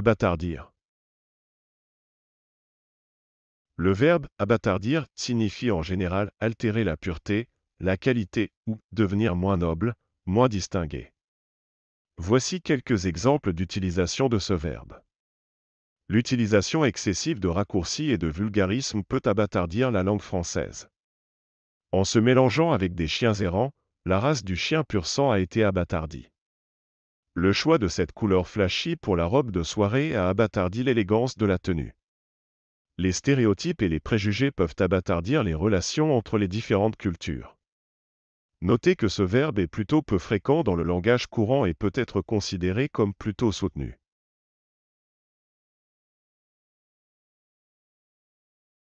Abattardir. Le verbe abattardir signifie en général altérer la pureté, la qualité ou devenir moins noble, moins distingué. Voici quelques exemples d'utilisation de ce verbe. L'utilisation excessive de raccourcis et de vulgarismes peut abattardir la langue française. En se mélangeant avec des chiens errants, la race du chien pur sang a été abattardie. Le choix de cette couleur flashy pour la robe de soirée a abattardi l'élégance de la tenue. Les stéréotypes et les préjugés peuvent abattardir les relations entre les différentes cultures. Notez que ce verbe est plutôt peu fréquent dans le langage courant et peut être considéré comme plutôt soutenu.